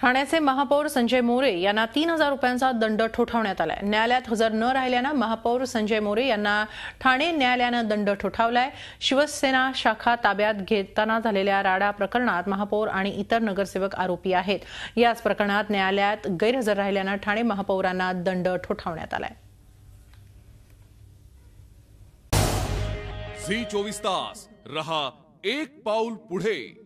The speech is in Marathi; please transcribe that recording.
ठाण्याचे महापौर संजय मोरे यांना तीन हजार रुपयांचा दंड ठोठावण्यात आलाय न्यायालयात हजर न राहिल्यानं महापौर संजय मोरे यांना ठाणे न्यायालयानं दंड ठोठावलाय शिवसेना शाखा ताब्यात घेताना झालेल्या राडा प्रकरणात महापौर आणि इतर नगरसेवक आरोपी आहेत याच प्रकरणात न्यायालयात गैरहजर राहिल्यानं ठाणे महापौरांना दंड ठोठावण्यात आलाय झी चोवीस तास रहा एक पाऊल पुढे